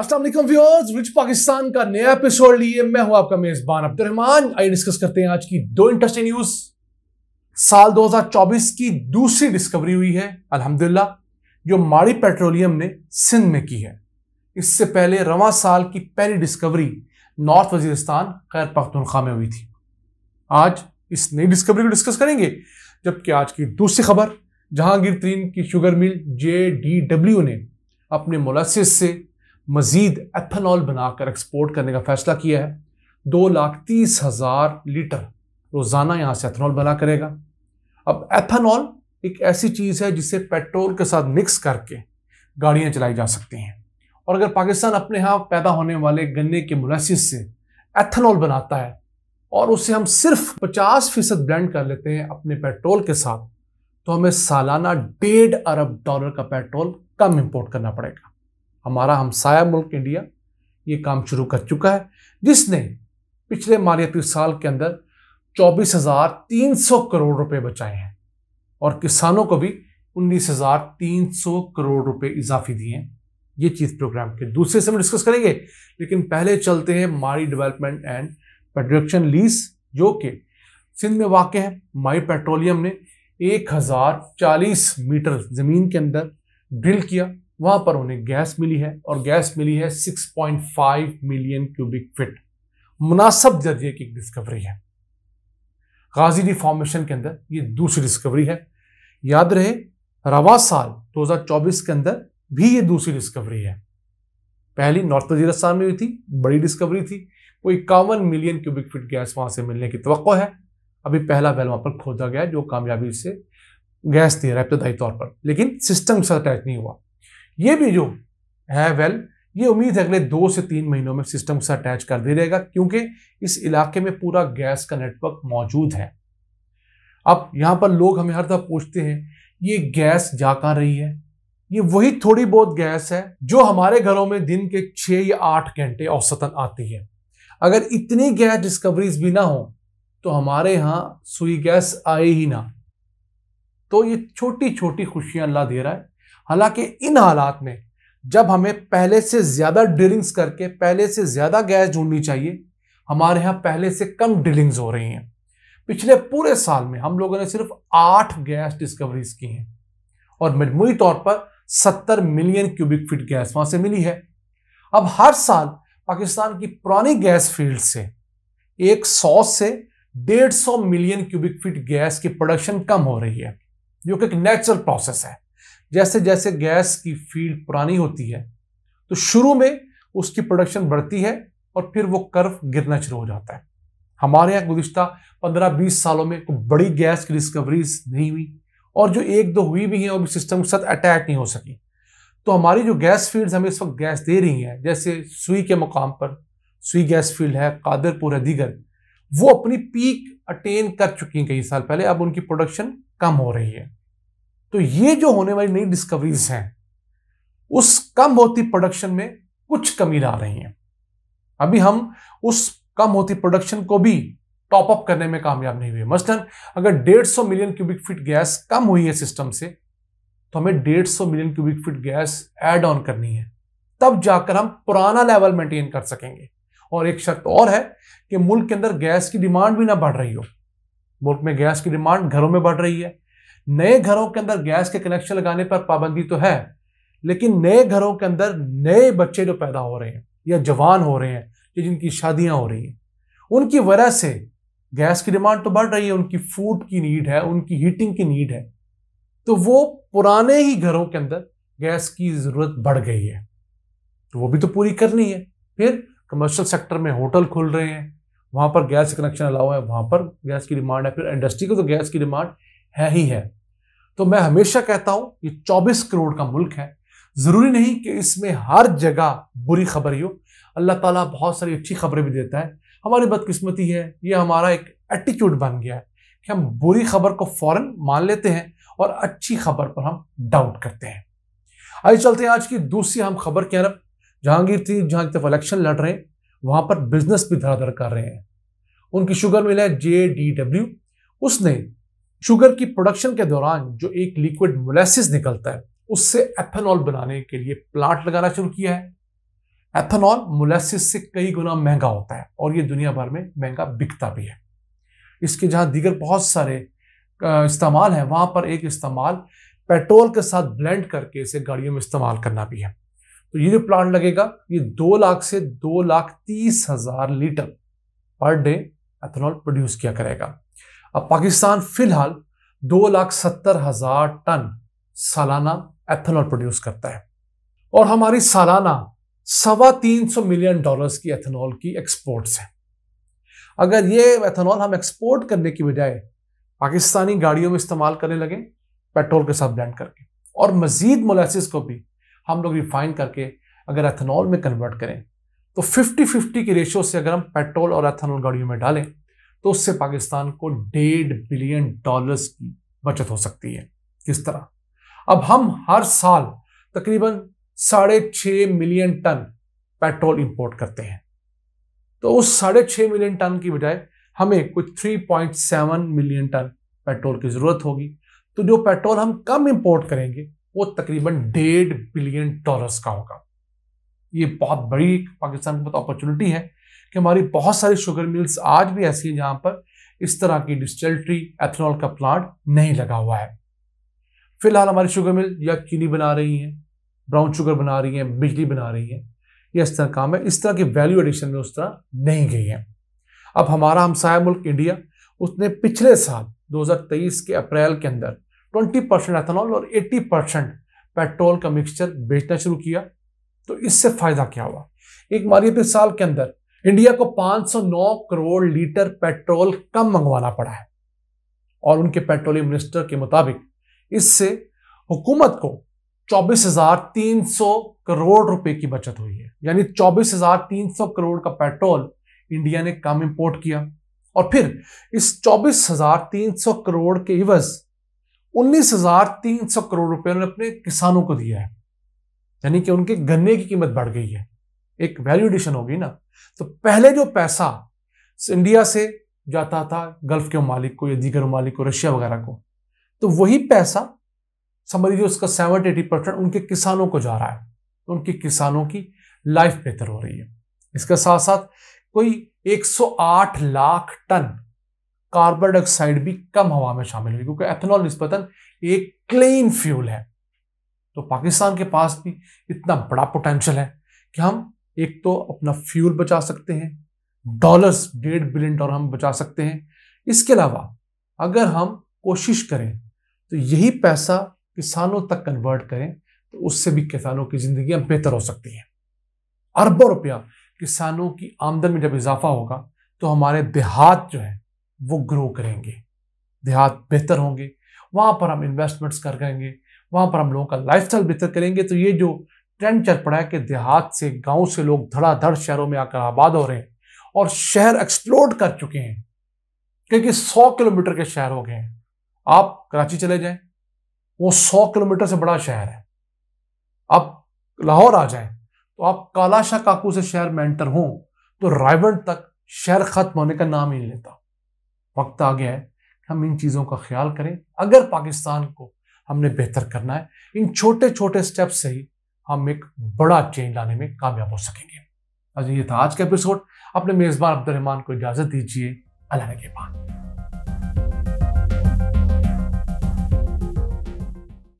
Aslam viewers rich Pakistan का नया episode लिए मैं हूं आपका मेजबान अब्दुलरहमान आइए डिस्कस करते हैं आज की दो इंटरेस्टिंग न्यूज साल 2024 की दूसरी डिस्कवरी हुई है अल्हम्दुलिल्लाह जो माड़ी पेट्रोलियम ने सिंध में की है इससे पहले रवा साल की पहली डिस्कवरी नॉर्थ वजीरस्तान खैर पख्तनख्वा में हुई थी आज इस नई डिस्कवरी को डिस्कस करेंगे जबकि आज की दूसरी खबर जहांगीर तरीन की sugar mill J D W ने अपने मुलसिस से मजीद एथनॉल बनाकर एक्सपोर्ट करने का फैसला किया है दो लाख तीस हज़ार लीटर रोज़ाना यहाँ से एथनॉल बना करेगा अब एथनॉल एक ऐसी चीज़ है जिसे पेट्रोल के साथ मिक्स करके गाड़ियाँ चलाई जा सकती हैं और अगर पाकिस्तान अपने यहाँ पैदा होने वाले गन्ने के मुनासिब से एथनॉल बनाता है और उसे हम सिर्फ पचास फीसद ब्लेंड कर लेते हैं अपने पेट्रोल के साथ तो हमें सालाना डेढ़ अरब डॉलर का पेट्रोल कम इंपोर्ट करना पड़ेगा हमारा हमसाया मुल्क इंडिया ये काम शुरू कर चुका है जिसने पिछले मालियाती साल के अंदर चौबीस हज़ार तीन सौ करोड़ रुपए बचाए हैं और किसानों को भी उन्नीस हज़ार तीन सौ करोड़ रुपए इजाफी दिए हैं ये चीज़ प्रोग्राम के दूसरे से हम डिस्कस करेंगे लेकिन पहले चलते हैं माई डेवलपमेंट एंड प्रोडक्शन लीज जो कि सिंध में वाक़ है माई पेट्रोलियम ने 1040 मीटर ज़मीन के अंदर ड्रिल किया वहां पर उन्हें गैस मिली है और गैस मिली है 6.5 मिलियन क्यूबिक फिट मुनासब दर्जे की डिस्कवरी है गाजी डी फॉर्मेशन के अंदर ये दूसरी डिस्कवरी है याद रहे रवा साल 2024 के अंदर भी ये दूसरी डिस्कवरी है पहली नॉर्थ वजीरस्तान में हुई थी बड़ी डिस्कवरी थी वो इक्यावन मिलियन क्यूबिक फिट गैस वहां से मिलने की तो है अभी पहला बैल वहां पर खोदा गया जो कामयाबी से गैस दे रहा है इब्तदाई तौर पर लेकिन सिस्टम से अटैच नहीं हुआ ये भी जो है वेल ये उम्मीद है अगले दो से तीन महीनों में सिस्टम से अटैच कर दिया जाएगा क्योंकि इस इलाके में पूरा गैस का नेटवर्क मौजूद है अब यहाँ पर लोग हमें हर दफ़ा पूछते हैं ये गैस जा कहाँ रही है ये वही थोड़ी बहुत गैस है जो हमारे घरों में दिन के छः या आठ घंटे औसतन आती है अगर इतनी गैस डिस्कवरीज भी ना हो तो हमारे यहाँ सुई गैस आए ही ना तो ये छोटी छोटी खुशियाँ अल्लाह दे रहा है हालांकि इन हालात में जब हमें पहले से ज़्यादा ड्रिलिंग्स करके पहले से ज़्यादा गैस ढूंढनी चाहिए हमारे यहाँ पहले से कम ड्रिलिंग्स हो रही हैं पिछले पूरे साल में हम लोगों ने सिर्फ आठ गैस डिस्कवरीज की हैं और मजमू तौर पर सत्तर मिलियन क्यूबिक फीट गैस वहां से मिली है अब हर साल पाकिस्तान की पुरानी गैस फील्ड से एक सौ से डेढ़ सौ मिलियन क्यूबिक फीट गैस की प्रोडक्शन कम हो रही है जो कि एक नेचुरल प्रोसेस है जैसे जैसे गैस की फील्ड पुरानी होती है तो शुरू में उसकी प्रोडक्शन बढ़ती है और फिर वो कर्व गिरना शुरू हो जाता है हमारे यहाँ गुज्त पंद्रह बीस सालों में कोई बड़ी गैस की डिस्कवरीज नहीं हुई और जो एक दो हुई भी हैं वो भी सिस्टम के साथ अटैच नहीं हो सकी तो हमारी जो गैस फील्ड्स हमें इस वक्त गैस दे रही हैं जैसे सुई के मुकाम पर सुई गैस फील्ड है कादरपुर है दीगर वो अपनी पीक अटेन कर चुकी हैं कई साल पहले अब उनकी प्रोडक्शन कम हो रही है तो ये जो होने वाली नई डिस्कवरीज हैं उस कम होती प्रोडक्शन में कुछ कमी ला रही हैं अभी हम उस कम होती प्रोडक्शन को भी टॉपअप करने में कामयाब नहीं हुए मसलन अगर 150 मिलियन क्यूबिक फीट गैस कम हुई है सिस्टम से तो हमें 150 million cubic feet gas add on करनी है तब जाकर हम पुराना लेवल मेंटेन कर सकेंगे और एक शर्त और है कि मुल्क के अंदर गैस की डिमांड भी ना बढ़ रही हो मुल्क में गैस की डिमांड घरों में बढ़ रही है नए घरों के अंदर गैस के कनेक्शन लगाने पर पाबंदी तो है लेकिन नए घरों के अंदर नए बच्चे जो पैदा हो रहे हैं या जवान हो रहे हैं या जिनकी शादियां हो रही हैं उनकी वजह से गैस की डिमांड तो बढ़ रही है उनकी फूड की नीड है उनकी हीटिंग की नीड है तो वो पुराने ही घरों के अंदर गैस की ज़रूरत बढ़ गई है तो वो भी तो पूरी करनी है फिर कमर्शियल सेक्टर में होटल खुल रहे हैं वहाँ पर गैस कनेक्शन अलाउ है वहाँ पर गैस की डिमांड है फिर इंडस्ट्री को तो गैस की डिमांड है ही है तो मैं हमेशा कहता हूं ये 24 करोड़ का मुल्क है जरूरी नहीं कि इसमें हर जगह बुरी खबर ही हो अल्लाह ताला बहुत सारी अच्छी खबरें भी देता है हमारी बदकिस्मती है ये हमारा एक एटीट्यूड बन गया है कि हम बुरी खबर को फौरन मान लेते हैं और अच्छी खबर पर हम डाउट करते हैं आइए चलते हैं आज की दूसरी हम खबर की अरब जहांगीर थी जहां की तरफ इलेक्शन लड़ रहे हैं वहां पर बिजनेस भी धड़ाधड़ कर रहे हैं उनकी शुगर मिल है जे डी डब्ल्यू उसने शुगर की प्रोडक्शन के दौरान जो एक लिक्विड मोलेसिस निकलता है उससे एथेनॉल बनाने के लिए प्लांट लगाना शुरू किया है एथेनॉल मोलेसिस से कई गुना महंगा होता है और ये दुनिया भर में महंगा बिकता भी है इसके जहाँ दीगर बहुत सारे इस्तेमाल हैं वहाँ पर एक इस्तेमाल पेट्रोल के साथ ब्लेंड करके इसे गाड़ियों में इस्तेमाल करना भी है तो ये जो प्लांट लगेगा ये दो लाख से दो लाख तीस हजार litre per day ethanol produce किया करेगा अब पाकिस्तान फिलहाल दो लाख सत्तर हजार टन सालाना एथेनॉल प्रोड्यूस करता है और हमारी सालाना सवा तीन सौ मिलियन डॉलर्स की एथेनॉल की एक्सपोर्ट्स है अगर ये एथेनॉल हम एक्सपोर्ट करने की बजाय पाकिस्तानी गाड़ियों में इस्तेमाल करने लगे पेट्रोल के साथ ब्लेंड करके और मजीद मोलासिस को भी हम लोग रिफाइन करके अगर एथेनॉल में कन्वर्ट करें तो 50-50 की रेशियो से अगर हम पेट्रोल और एथेनॉल गाड़ियों में डालें तो उससे पाकिस्तान को डेढ़ बिलियन डॉलर्स की बचत हो सकती है किस तरह अब हम हर साल तकरीबन साढ़े छः मिलियन टन पेट्रोल इंपोर्ट करते हैं तो उस साढ़े छः मिलियन टन की बजाय हमें कुछ 3.7 मिलियन टन पेट्रोल की ज़रूरत होगी तो जो पेट्रोल हम कम इंपोर्ट करेंगे वो तकरीबन डेढ़ बिलियन डॉलर्स का होगा ये बहुत बड़ी पाकिस्तान के बहुत अपॉर्चुनिटी है कि हमारी बहुत सारी शुगर मिल्स आज भी ऐसी हैं जहां पर इस तरह की डिस्टल्ट्री एथेनॉल का प्लांट नहीं लगा हुआ है फिलहाल हमारी शुगर मिल या चीनी बना रही हैं ब्राउन शुगर बना रही हैं बिजली बना रही हैं या इस तरह काम है इस तरह की वैल्यू एडिशन में उस तरह नहीं गई है अब हमारा हमसाया मुल्क इंडिया उसने पिछले साल 2023 के अप्रैल के अंदर 20 परसेंट एथेनॉल और 80 परसेंट पेट्रोल का मिक्सचर बेचना शुरू किया तो इससे फायदा क्या हुआ एक मारियत साल के अंदर इंडिया को 509 करोड़ लीटर पेट्रोल कम मंगवाना पड़ा है और उनके पेट्रोलियम मिनिस्टर के मुताबिक इससे हुकूमत को 24,300 करोड़ रुपए की बचत हुई है यानी 24,300 करोड़ का पेट्रोल इंडिया ने कम इंपोर्ट किया और फिर इस 24,300 करोड़ के इवज 19,300 करोड़ रुपए उन्होंने अपने किसानों को दिया है यानी कि उनके गन्ने की कीमत बढ़ गई है एक वैल्यू एडिशन होगी ना तो पहले जो पैसा इंडिया से जाता था गल्फ के मालिक को या दीगर मालिक को रशिया वगैरह को तो वही पैसा समझ लीजिए उसका सेवन एटी परसेंट उनके किसानों को जा रहा है तो उनके किसानों की लाइफ बेहतर हो रही है इसके साथ साथ कोई 108 लाख टन कार्बन डाइऑक्साइड भी कम हवा में शामिल हुई क्योंकि एथेनॉल निस्पतन एक क्लीन फ्यूल है तो पाकिस्तान के पास भी इतना बड़ा पोटेंशियल है कि हम एक तो अपना फ्यूल बचा सकते हैं डॉलर्स डेढ़ बिलियन डॉलर हम बचा सकते हैं इसके अलावा अगर हम कोशिश करें तो यही पैसा किसानों तक कन्वर्ट करें तो उससे भी किसानों की ज़िंदगी बेहतर हो सकती है अरबों रुपया किसानों की आमदन में जब इजाफा होगा तो हमारे देहात जो है वो ग्रो करेंगे देहात बेहतर होंगे वहाँ पर हम इन्वेस्टमेंट्स कर करेंगे वहाँ पर हम लोगों का लाइफ बेहतर करेंगे तो ये जो ट्रेंड चल पड़ा है कि देहात से गांव से लोग धड़ाधड़ शहरों में आकर आबाद हो रहे हैं और शहर एक्सप्लोड कर चुके हैं क्योंकि 100 किलोमीटर के शहर हो गए हैं आप कराची चले जाएं वो 100 किलोमीटर से बड़ा शहर है आप लाहौर आ जाएं तो आप कालाशा काकू से शहर में एंटर हों तो रायगढ़ तक शहर खत्म होने का नाम ही नहीं लेता वक्त आ गया है कि हम इन चीज़ों का ख्याल करें अगर पाकिस्तान को हमने बेहतर करना है इन छोटे छोटे स्टेप से ही हम एक बड़ा चेंज लाने में कामयाब हो सकेंगे अच्छा ये था आज का एपिसोड अपने मेज़बान अब्दुलरहमान को इजाज़त दीजिए अल्लाह के पास